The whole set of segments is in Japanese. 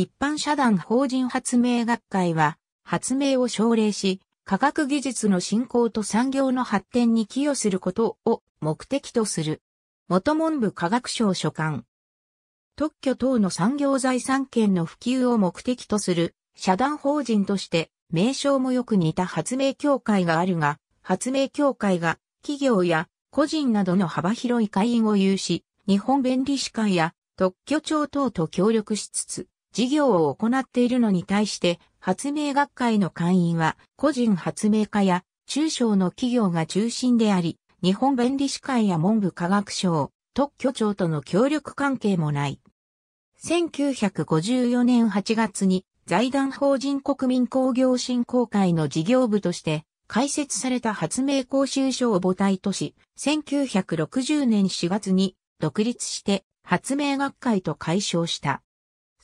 一般社団法人発明学会は、発明を奨励し、科学技術の振興と産業の発展に寄与することを目的とする。元文部科学省所管。特許等の産業財産権の普及を目的とする社団法人として名称もよく似た発明協会があるが、発明協会が企業や個人などの幅広い会員を有し、日本弁理士会や特許庁等と協力しつつ、事業を行っているのに対して、発明学会の会員は個人発明家や中小の企業が中心であり、日本弁理士会や文部科学省、特許庁との協力関係もない。1954年8月に財団法人国民工業振興会の事業部として開設された発明講習所を母体とし、1960年4月に独立して発明学会と解消した。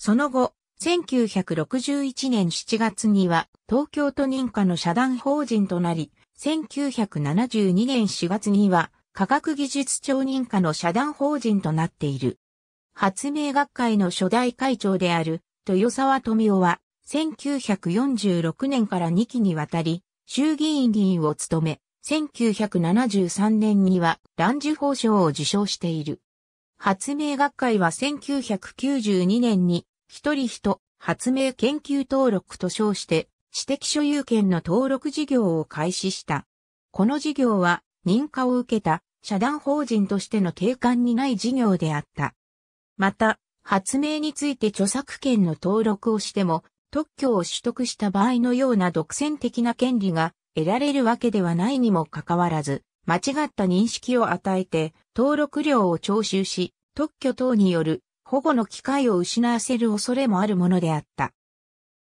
その後、1961年7月には東京都認可の社団法人となり、1972年4月には科学技術庁認可の社団法人となっている。発明学会の初代会長である豊沢富夫は1946年から2期にわたり衆議院議員を務め、1973年には乱受法賞を受賞している。発明学会は1992年に一人人発明研究登録と称して知的所有権の登録事業を開始した。この事業は認可を受けた社団法人としての定款にない事業であった。また、発明について著作権の登録をしても特許を取得した場合のような独占的な権利が得られるわけではないにもかかわらず、間違った認識を与えて登録料を徴収し、特許等による保護の機会を失わせる恐れもあるものであった。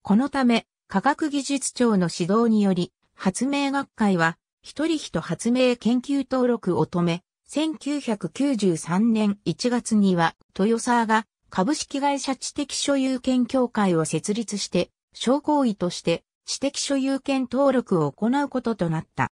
このため、科学技術庁の指導により、発明学会は、一人人発明研究登録を止め、1993年1月には、豊沢が株式会社知的所有権協会を設立して、商工為として知的所有権登録を行うこととなった。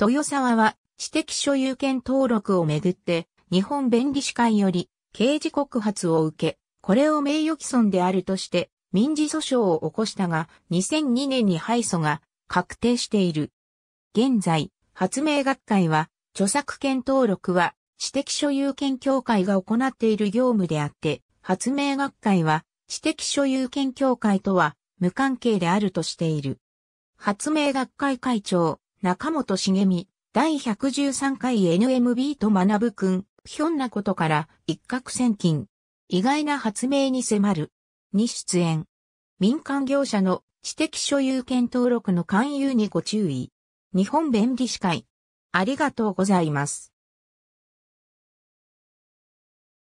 豊沢は知的所有権登録をめぐって、日本弁理士会より刑事告発を受け、これを名誉毀損であるとして、民事訴訟を起こしたが、2002年に敗訴が確定している。現在、発明学会は、著作権登録は、知的所有権協会が行っている業務であって、発明学会は、知的所有権協会とは、無関係であるとしている。発明学会会長、中本茂美、第113回 NMB と学ぶくん、ひょんなことから一攫千金。意外な発明に迫る。に出演。民間業者の知的所有権登録の勧誘にご注意。日本弁理士会。ありがとうございます。